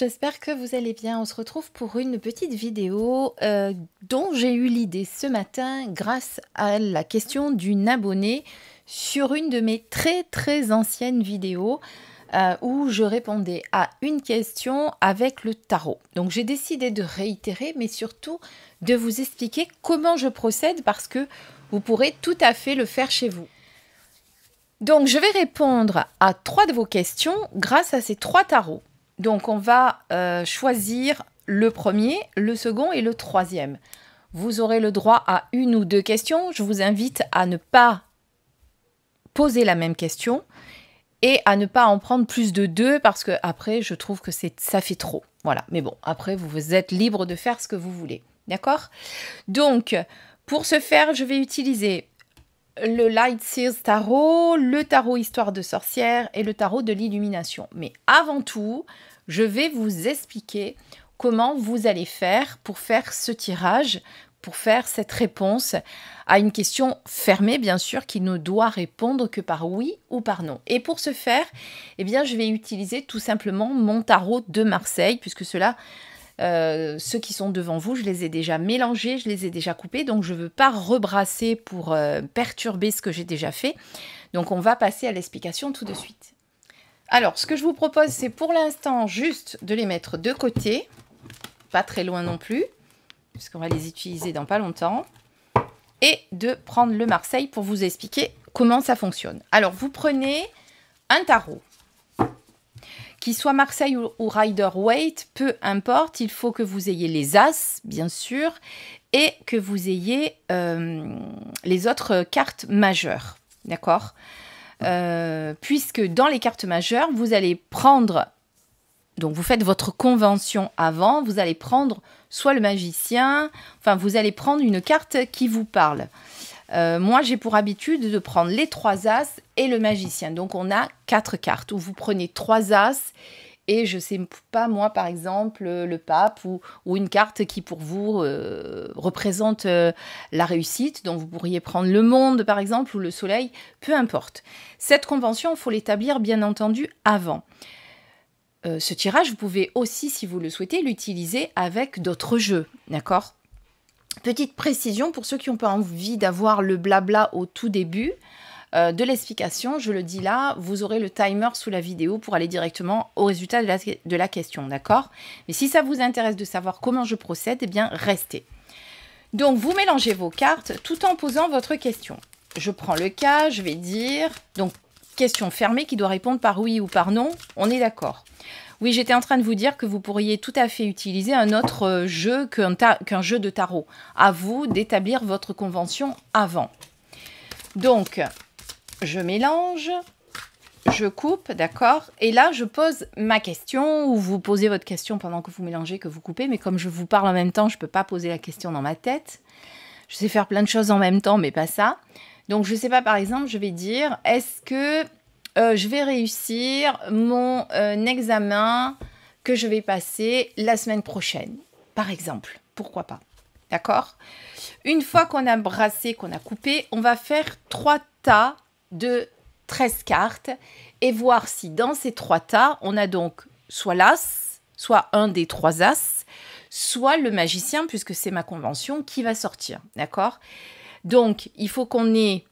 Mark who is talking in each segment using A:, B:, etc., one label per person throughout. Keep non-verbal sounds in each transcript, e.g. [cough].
A: j'espère que vous allez bien. On se retrouve pour une petite vidéo euh, dont j'ai eu l'idée ce matin grâce à la question d'une abonnée sur une de mes très très anciennes vidéos euh, où je répondais à une question avec le tarot. Donc j'ai décidé de réitérer mais surtout de vous expliquer comment je procède parce que vous pourrez tout à fait le faire chez vous. Donc je vais répondre à trois de vos questions grâce à ces trois tarots. Donc on va euh, choisir le premier, le second et le troisième. Vous aurez le droit à une ou deux questions. Je vous invite à ne pas poser la même question et à ne pas en prendre plus de deux parce que après je trouve que c'est ça fait trop. Voilà, mais bon, après vous êtes libre de faire ce que vous voulez. D'accord Donc pour ce faire, je vais utiliser le Light Seals Tarot, le tarot Histoire de sorcière et le tarot de l'illumination. Mais avant tout, je vais vous expliquer comment vous allez faire pour faire ce tirage, pour faire cette réponse à une question fermée, bien sûr, qui ne doit répondre que par oui ou par non. Et pour ce faire, eh bien, je vais utiliser tout simplement mon tarot de Marseille, puisque cela euh, ceux qui sont devant vous, je les ai déjà mélangés, je les ai déjà coupés, donc je ne veux pas rebrasser pour euh, perturber ce que j'ai déjà fait. Donc on va passer à l'explication tout de suite. Alors, ce que je vous propose, c'est pour l'instant juste de les mettre de côté, pas très loin non plus, puisqu'on va les utiliser dans pas longtemps, et de prendre le Marseille pour vous expliquer comment ça fonctionne. Alors, vous prenez un tarot. Qu'il soit Marseille ou, Rider Waite, peu importe, il faut que vous ayez les As, bien sûr, et que vous ayez euh, les autres cartes majeures. D'accord euh, Puisque dans les cartes majeures, vous allez prendre. Donc vous faites votre convention avant, vous allez prendre soit le magicien, enfin vous allez prendre une carte qui vous parle. Euh, moi, j'ai pour habitude de prendre les trois as et le magicien. Donc, on a quatre cartes où vous prenez trois as et je sais pas moi par exemple euh, le pape ou, une carte qui pour vous euh, représente la réussite donc vous pourriez prendre le monde par exemple ou le soleil peu importe cette convention faut l'établir bien entendu avant ce tirage, vous pouvez aussi, si vous le souhaitez, l'utiliser avec d'autres jeux, d'accord Petite précision pour ceux qui n'ont pas envie d'avoir le blabla au tout début euh, de l'explication, je le dis là, vous aurez le timer sous la vidéo pour aller directement au résultat de la, question, d'accord Mais si ça vous intéresse de savoir comment je procède, eh bien restez. Donc vous mélangez vos cartes tout en posant votre question. Je prends le cas, je vais dire, donc question fermée qui doit répondre par oui ou par non. On est d'accord. Oui, j'étais en train de vous dire que vous pourriez tout à fait utiliser un autre euh, jeu qu'un jeu de tarot. À vous d'établir votre convention avant. Donc, je mélange, je coupe, d'accord Et là, je pose ma question, ou vous posez votre question pendant que vous mélangez, que vous coupez, mais comme je vous parle en même temps, je ne peux pas poser la question dans ma tête. Je sais faire plein de choses en même temps, mais pas ça. Donc, je ne sais pas, par exemple, je vais dire, est-ce que euh, je vais réussir mon euh, examen que je vais passer la semaine prochaine, par exemple Pourquoi pas D'accord Une fois qu'on a brassé, qu'on a coupé, on va faire trois tas de 13 cartes et voir si dans ces trois tas, on a donc soit l'as, soit un des trois as, soit le magicien, puisque c'est ma convention, qui va sortir. D'accord donc, il faut qu'on ait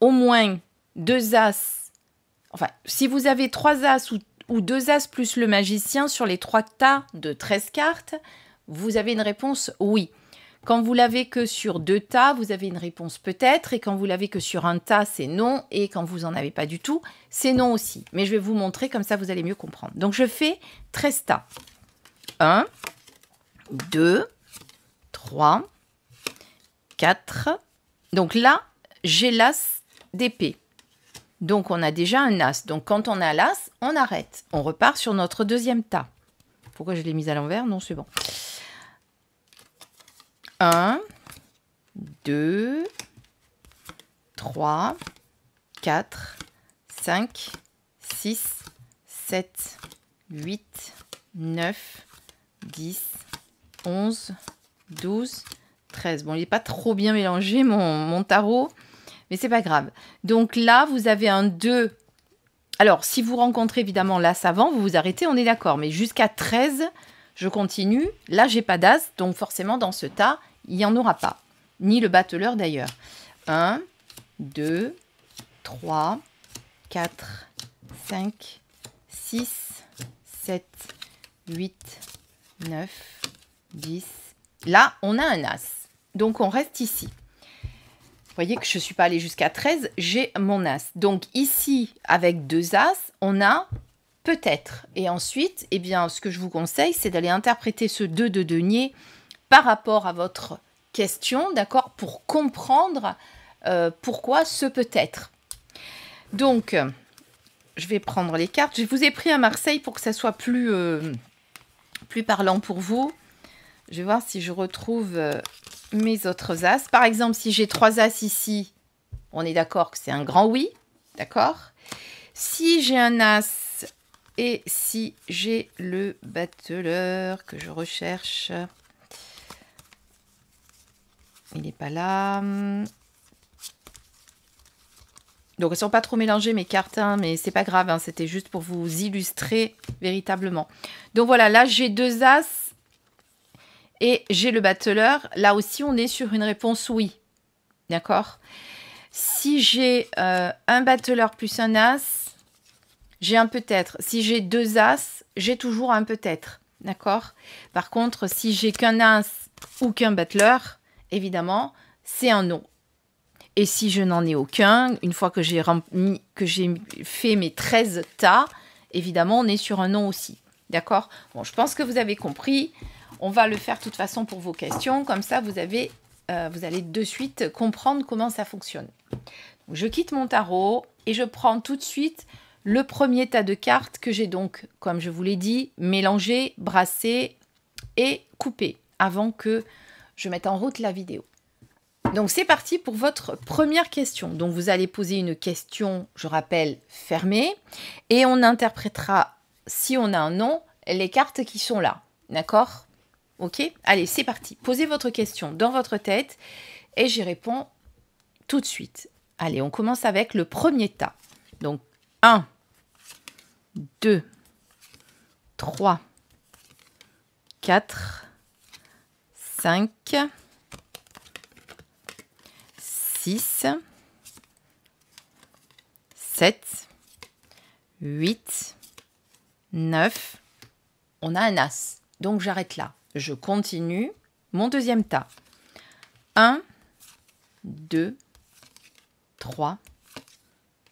A: au moins deux as. Enfin, si vous avez trois as ou, deux as plus le magicien sur les trois tas de 13 cartes, vous avez une réponse oui. Quand vous l'avez que sur deux tas, vous avez une réponse peut-être, et quand vous l'avez que sur un tas, c'est non, et quand vous n'en avez pas du tout, c'est non aussi. Mais je vais vous montrer, comme ça vous allez mieux comprendre. Donc je fais 13 tas. 1, 2, 3, 4. Donc là, j'ai l'as d'épée. Donc on a déjà un as. Donc quand on a l'as, on arrête. On repart sur notre deuxième tas. Pourquoi je l'ai mis à l'envers Non, c'est bon. 1, 2, 3, 4, 5, 6, 7, 8, 9, 10, 11, 12, 13. Bon, il n'est pas trop bien mélangé, mon, tarot, mais c'est pas grave. Donc là, vous avez un 2. Alors, si vous rencontrez évidemment l'as avant, vous vous arrêtez, on est d'accord. Mais jusqu'à 13, je continue. Là, j'ai pas d'as, donc forcément, dans ce tas, il n'y en aura pas. Ni le battleur, d'ailleurs. 1, 2, 3, 4, 5, 6, 7, 8, 9, 10. Là, on a un as. Donc on reste ici. Vous voyez que je ne suis pas allée jusqu'à 13, j'ai mon As. Donc ici, avec deux As, on a peut-être. Et ensuite, eh bien, ce que je vous conseille, c'est d'aller interpréter ce 2 de denier par rapport à votre question, d'accord, pour comprendre euh, pourquoi ce peut-être. Donc, euh, je vais prendre les cartes. Je vous ai pris à Marseille pour que ça soit plus, euh, plus parlant pour vous. Je vais voir si je retrouve mes autres as. Par exemple, si j'ai trois as ici, on est d'accord que c'est un grand oui, d'accord Si j'ai un as et si j'ai le battleur que je recherche, il n'est pas là. Donc elles sont pas trop mélangées mes cartes, hein, mais c'est pas grave, hein, c'était juste pour vous illustrer véritablement. Donc voilà, là j'ai deux as et j'ai le battleur. Là aussi, on est sur une réponse oui. D'accord Si j'ai euh, un battleur plus un as, j'ai un peut-être. Si j'ai deux as, j'ai toujours un peut-être. D'accord Par contre, si j'ai qu'un as ou qu'un battleur, évidemment, c'est un non. Et si je n'en ai aucun, une fois que j'ai fait mes 13 tas, évidemment, on est sur un non aussi. D'accord Bon, je pense que vous avez compris. On va le faire de toute façon pour vos questions. Comme ça, vous, avez, euh, vous allez de suite comprendre comment ça fonctionne. je quitte mon tarot et je prends tout de suite le premier tas de cartes que j'ai donc, comme je vous l'ai dit, mélangé, brassé et coupé avant que je mette en route la vidéo. Donc c'est parti pour votre première question. Donc vous allez poser une question, je rappelle, fermée, et on interprétera, si on a un nom, les cartes qui sont là. D'accord Ok Allez, c'est parti. Posez votre question dans votre tête et j'y réponds tout de suite. Allez, on commence avec le premier tas. Donc 1, 2, 3, 4, 5, 6, 7, 8, 9. On a un as. Donc j'arrête là je continue mon deuxième tas. 1, 2, 3,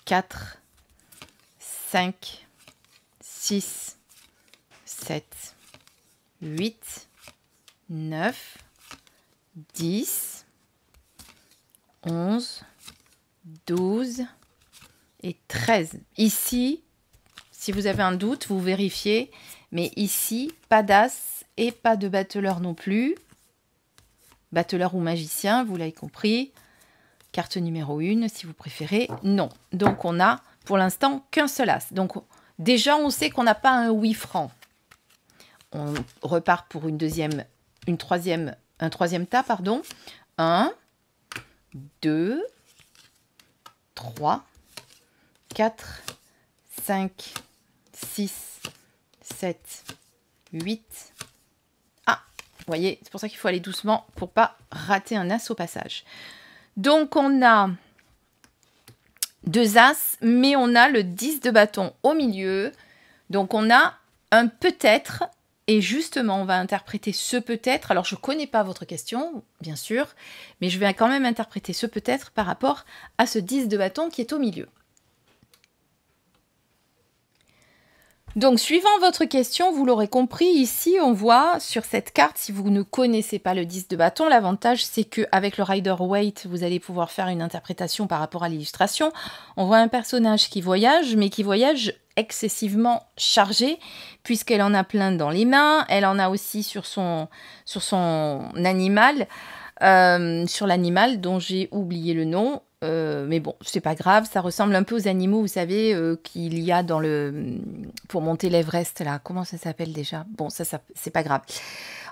A: 4, 5, 6, 7, 8, 9, 10, 11, 12 et 13. Ici, si vous avez un doute, vous vérifiez, mais ici, pas d'as, et pas de battleur non plus. Battleur ou magicien, vous l'avez compris. Carte numéro 1, si vous préférez, non. Donc on a pour l'instant qu'un seul as. Donc déjà on sait qu'on n'a pas un 8 francs. On repart pour une deuxième, une troisième, un troisième tas, pardon. 1, 2, 3, 4, 5, 6, 7, 8, vous voyez, c'est pour ça qu'il faut aller doucement pour pas rater un as au passage. Donc on a deux as, mais on a le 10 de bâton au milieu. Donc on a un peut-être, et justement on va interpréter ce peut-être. Alors je ne connais pas votre question, bien sûr, mais je vais quand même interpréter ce peut-être par rapport à ce 10 de bâton qui est au milieu. Donc, suivant votre question, vous l'aurez compris, ici, on voit sur cette carte, si vous ne connaissez pas le 10 de bâton, l'avantage, c'est qu'avec le rider Waite, vous allez pouvoir faire une interprétation par rapport à l'illustration. On voit un personnage qui voyage, mais qui voyage excessivement chargé, puisqu'elle en a plein dans les mains, elle en a aussi sur son animal. Euh, sur l'animal dont j'ai oublié le nom. Euh, mais bon, c'est pas grave, ça ressemble un peu aux animaux, vous savez, euh, qu'il y a dans le. pour monter l'Everest, là. Comment ça s'appelle déjà Bon, ça, ça c'est pas grave.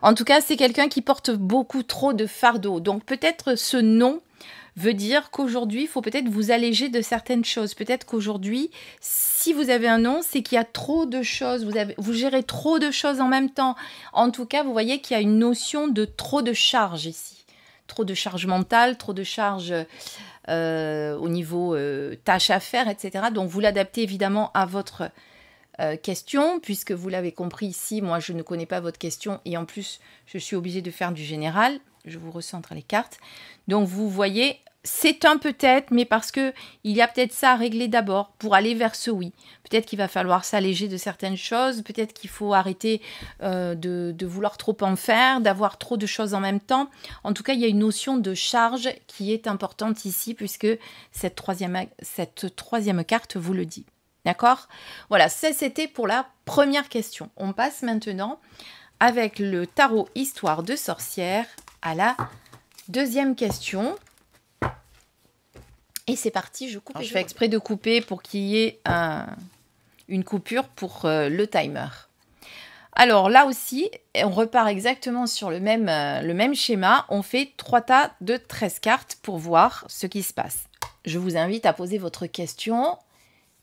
A: En tout cas, c'est quelqu'un qui porte beaucoup trop de fardeaux. Donc peut-être ce nom veut dire qu'aujourd'hui, il faut peut-être vous alléger de certaines choses. Peut-être qu'aujourd'hui, si vous avez un nom, c'est qu'il y a trop de choses, vous, avez, vous gérez trop de choses en même temps. En tout cas, vous voyez qu'il y a une notion de trop de charge ici trop de charge mentale, trop de charges euh, au niveau euh, tâches à faire, etc. Donc vous l'adaptez évidemment à votre euh, question, puisque vous l'avez compris ici, moi je ne connais pas votre question et en plus je suis obligée de faire du général. Je vous recentre les cartes. Donc vous voyez, c'est un peut-être, mais parce que il y a peut-être ça à régler d'abord pour aller vers ce oui. Peut-être qu'il va falloir s'alléger de certaines choses, peut-être qu'il faut arrêter euh, de, vouloir trop en faire, d'avoir trop de choses en même temps. En tout cas, il y a une notion de charge qui est importante ici, puisque cette troisième, cette troisième carte vous le dit. D'accord Voilà, ça c'était pour la première question. On passe maintenant avec le tarot Histoire de sorcière à la deuxième question et c'est parti, je coupe. je, fais exprès de couper pour qu'il y ait une coupure pour euh, le timer. Alors là aussi, on repart exactement sur le même, euh, le même schéma. On fait trois tas de 13 cartes pour voir ce qui se passe. Je vous invite à poser votre question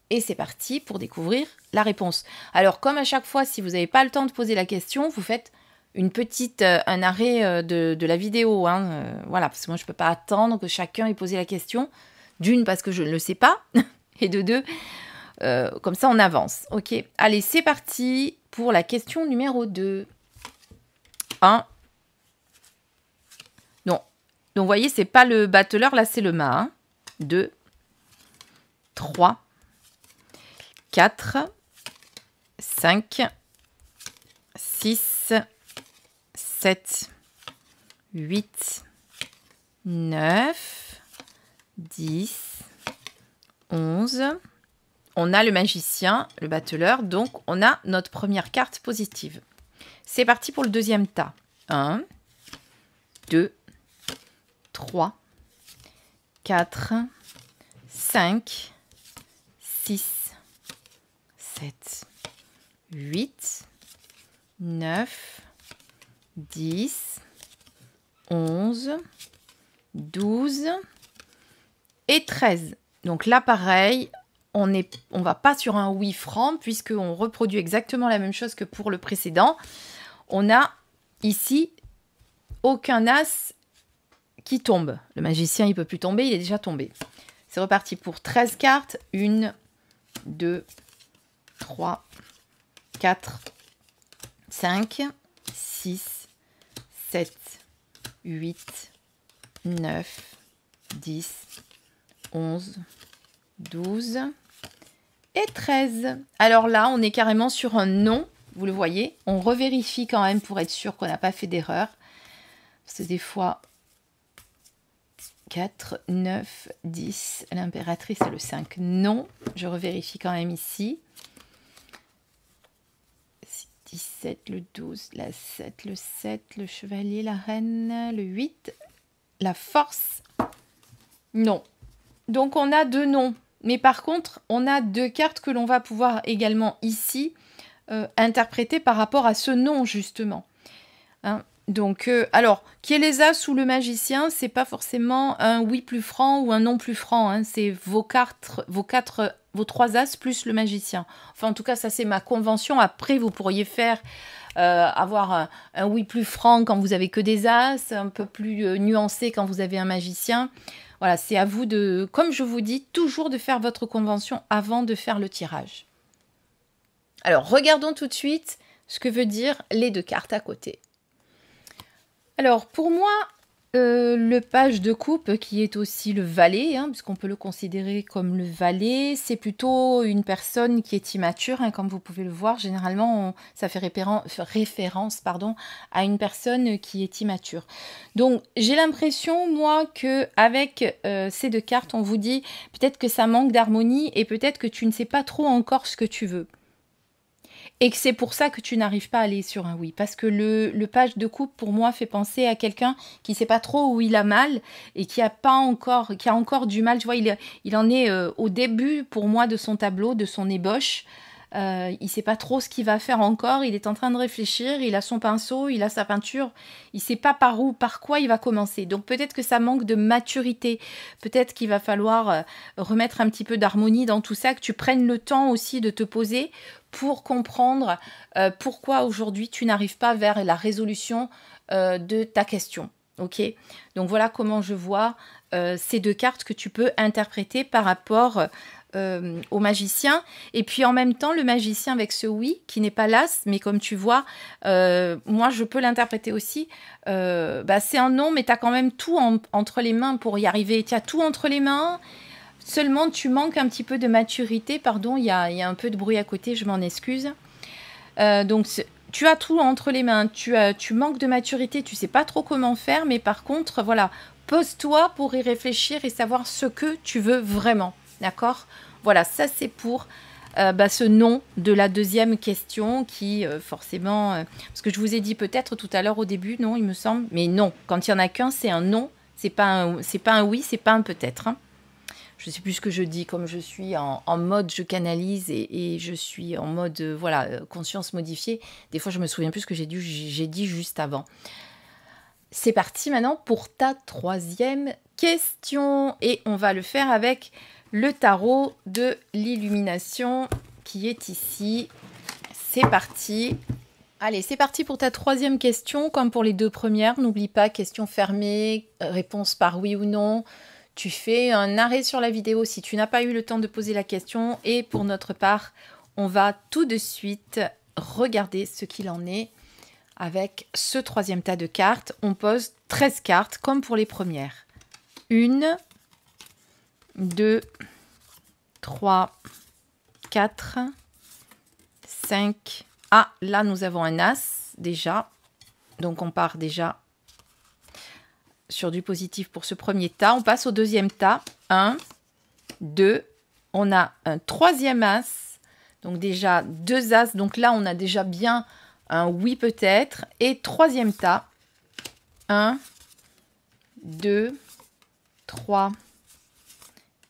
A: et c'est parti pour découvrir la réponse. Alors comme à chaque fois, si vous n'avez pas le temps de poser la question, vous faites une petite, euh, un arrêt de, la vidéo. Hein, voilà, parce que moi je ne peux pas attendre que chacun ait posé la question. D'une, parce que je ne le sais pas. [laughs] Et de deux, euh, comme ça, on avance. OK. Allez, c'est parti pour la question numéro 2. 1. Non. Donc, vous voyez, c'est pas le battleur, là, c'est le mât. 2. 3. 4. 5. 6. 7. 8. 9. 10, 11. On a le magicien, le battleur, donc on a notre première carte positive. C'est parti pour le deuxième tas. 1, 2, 3, 4, 5, 6, 7, 8, 9, 10, 11, 12, et 13. Donc là, pareil, on ne on va pas sur un oui franc puisqu'on reproduit exactement la même chose que pour le précédent. On a ici aucun as qui tombe. Le magicien, il peut plus tomber, il est déjà tombé. C'est reparti pour 13 cartes. 1, 2, 3, 4, 5, 6, 7, 8, 9, 10, 11, 12 et 13. Alors là, on est carrément sur un non, vous le voyez. On revérifie quand même pour être sûr qu'on n'a pas fait d'erreur. Parce que des fois, 4, 9, 10, l'impératrice et le 5. Non, je revérifie quand même ici. 17, le 12, la 7, le 7, le chevalier, la reine, le 8, la force. Non, donc on a deux noms, mais par contre on a deux cartes que l'on va pouvoir également ici euh, interpréter par rapport à ce nom justement. Hein. donc, euh, alors, qui est les as ou le magicien, c'est pas forcément un oui plus franc ou un non plus franc. Hein. c'est vos cartes, vos quatre, vos trois as plus le magicien. Enfin, en tout cas, ça c'est ma convention. Après, vous pourriez faire euh, avoir un, oui plus franc quand vous avez que des as, un peu plus nuancé quand vous avez un magicien. Voilà, c'est à vous de, comme je vous dis, toujours de faire votre convention avant de faire le tirage. Alors, regardons tout de suite ce que veut dire les deux cartes à côté. Alors, pour moi, euh, le page de coupe, qui est aussi le valet, hein, puisqu'on peut le considérer comme le valet, c'est plutôt une personne qui est immature, hein, comme vous pouvez le voir. Généralement, ça fait référence, pardon, à une personne qui est immature. Donc, j'ai l'impression, moi, que avec euh, ces deux cartes, on vous dit peut-être que ça manque d'harmonie et peut-être que tu ne sais pas trop encore ce que tu veux. Et que c'est pour ça que tu n'arrives pas à aller sur un oui. Parce que le, page de coupe, pour moi, fait penser à quelqu'un qui ne sait pas trop où il a mal et qui a pas encore, qui a encore du mal. Tu vois, il, en est euh, au début, pour moi, de son tableau, de son ébauche. Euh, il ne sait pas trop ce qu'il va faire encore. Il est en train de réfléchir. Il a son pinceau, il a sa peinture. Il ne sait pas par où, par quoi il va commencer. Donc peut-être que ça manque de maturité. Peut-être qu'il va falloir euh, remettre un petit peu d'harmonie dans tout ça, que tu prennes le temps aussi de te poser pour comprendre euh, pourquoi aujourd'hui tu n'arrives pas vers la résolution de ta question. Ok Donc voilà comment je vois ces deux cartes que tu peux interpréter par rapport euh, au magicien. Et puis en même temps, le magicien avec ce oui, qui n'est pas l'as, mais comme tu vois, euh, moi je peux l'interpréter aussi. Euh, bah, c'est un non, mais tu as quand même tout entre les mains pour y arriver. Tu as tout entre les mains. Seulement, tu manques un petit peu de maturité. Pardon, il y a, y a, un peu de bruit à côté, je m'en excuse. donc, tu as tout entre les mains. Tu, as, tu manques de maturité. Tu sais pas trop comment faire. Mais par contre, voilà, pose-toi pour y réfléchir et savoir ce que tu veux vraiment. D'accord Voilà, ça c'est pour euh, bah, ce nom de la deuxième question qui euh, forcément... ce euh, parce que je vous ai dit peut-être tout à l'heure au début, non, il me semble. Mais non, quand il n'y en a qu'un, c'est un non. C'est pas un, c'est pas un oui, c'est pas un peut-être. Hein. Je ne sais plus ce que je dis, comme je suis en, mode je canalise et, je suis en mode voilà conscience modifiée. Des fois, je me souviens plus ce que j'ai dit, j'ai dit juste avant. C'est parti maintenant pour ta troisième question et on va le faire avec le tarot de l'illumination qui est ici. C'est parti. Allez, c'est parti pour ta troisième question, comme pour les deux premières. N'oublie pas, question fermée, réponse par oui ou non. Tu fais un arrêt sur la vidéo si tu n'as pas eu le temps de poser la question. Et pour notre part, on va tout de suite regarder ce qu'il en est avec ce troisième tas de cartes. On pose 13 cartes, comme pour les premières. Une, 2, 3, 4, 5. Ah, là, nous avons un As déjà. Donc, on part déjà sur du positif pour ce premier tas. On passe au deuxième tas. 1, 2. On a un troisième As. Donc, déjà deux As. Donc, là, on a déjà bien un oui peut-être. Et troisième tas. 1, 2, 3,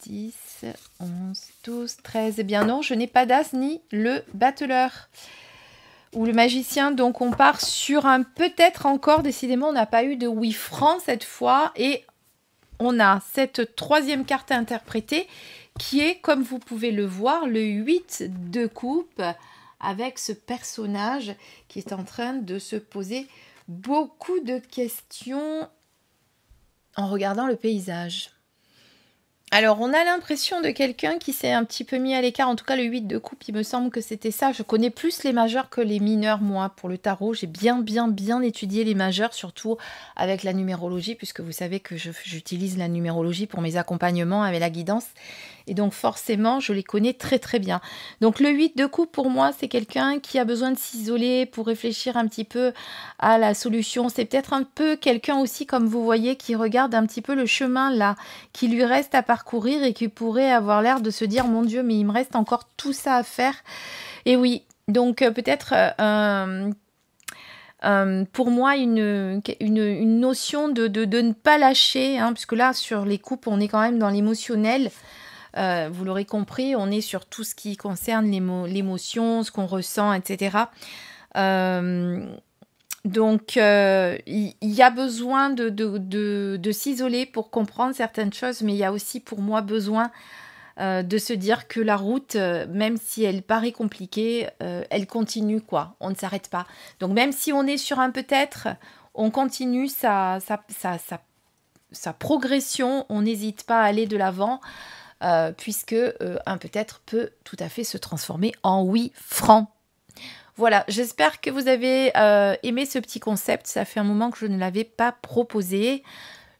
A: 10, 11, 12, 13. Eh bien non, je n'ai pas d'as ni le battleur ou le magicien. Donc on part sur un peut-être encore. Décidément, on n'a pas eu de 8 francs cette fois. Et on a cette troisième carte à interpréter qui est, comme vous pouvez le voir, le 8 de coupe avec ce personnage qui est en train de se poser beaucoup de questions en regardant le paysage. Alors, on a l'impression de quelqu'un qui s'est un petit peu mis à l'écart. En tout cas, le 8 de coupe, il me semble que c'était ça. Je connais plus les majeurs que les mineurs, moi, pour le tarot. J'ai bien, bien, bien étudié les majeurs, surtout avec la numérologie, puisque vous savez que j'utilise la numérologie pour mes accompagnements avec la guidance. Et donc forcément, je les connais très très bien. Donc le 8 de coupe, pour moi, c'est quelqu'un qui a besoin de s'isoler pour réfléchir un petit peu à la solution. C'est peut-être un peu quelqu'un aussi, comme vous voyez, qui regarde un petit peu le chemin là, qui lui reste à parcourir et qui pourrait avoir l'air de se dire, mon Dieu, mais il me reste encore tout ça à faire. Et oui, donc euh, peut-être... Euh, pour moi une, notion de, ne pas lâcher, hein, puisque là sur les coupes on est quand même dans l'émotionnel. Euh, vous l'aurez compris, on est sur tout ce qui concerne l'émotion, ce qu'on ressent, etc. Euh, donc, euh, il y, a besoin de, s'isoler pour comprendre certaines choses, mais il y a aussi pour moi besoin de se dire que la route, même si elle paraît compliquée, elle continue, quoi. On ne s'arrête pas. Donc, même si on est sur un peut-être, on continue sa progression, on n'hésite pas à aller de l'avant. Euh, puisque euh, un peut-être peut tout à fait se transformer en oui franc. Voilà, j'espère que vous avez euh, aimé ce petit concept. Ça fait un moment que je ne l'avais pas proposé.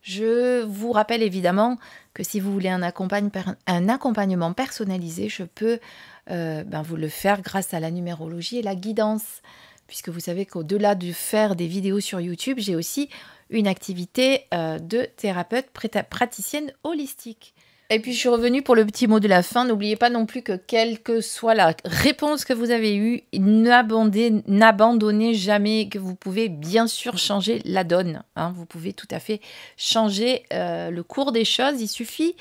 A: Je vous rappelle évidemment que si vous voulez un, accompagnement personnalisé, je peux ben vous le faire grâce à la numérologie et la guidance. Puisque vous savez qu'au-delà de faire des vidéos sur YouTube, j'ai aussi une activité de thérapeute praticienne holistique. Et puis je suis revenue pour le petit mot de la fin. N'oubliez pas non plus que quelle que soit la réponse que vous avez eue, n'abandonnez jamais, que vous pouvez bien sûr changer la donne. Hein. Vous pouvez tout à fait changer euh, le cours des choses. Il suffit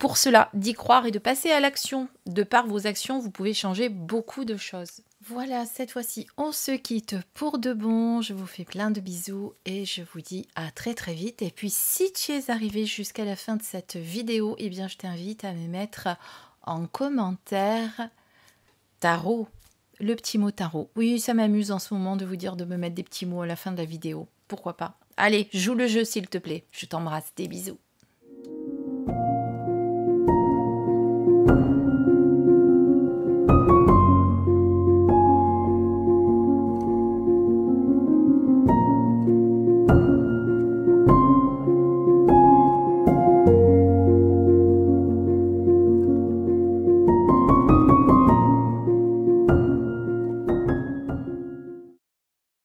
A: pour cela d'y croire et de passer à l'action. De par vos actions, vous pouvez changer beaucoup de choses. Voilà, cette fois-ci, on se quitte pour de bon. Je vous fais plein de bisous et je vous dis à très très vite. Et puis, si tu es arrivé jusqu'à la fin de cette vidéo, eh bien, je t'invite à me mettre en commentaire tarot, le petit mot tarot. Oui, ça m'amuse en ce moment de vous dire de me mettre des petits mots à la fin de la vidéo. Pourquoi pas Allez, joue le jeu s'il te plaît. Je t'embrasse, des bisous.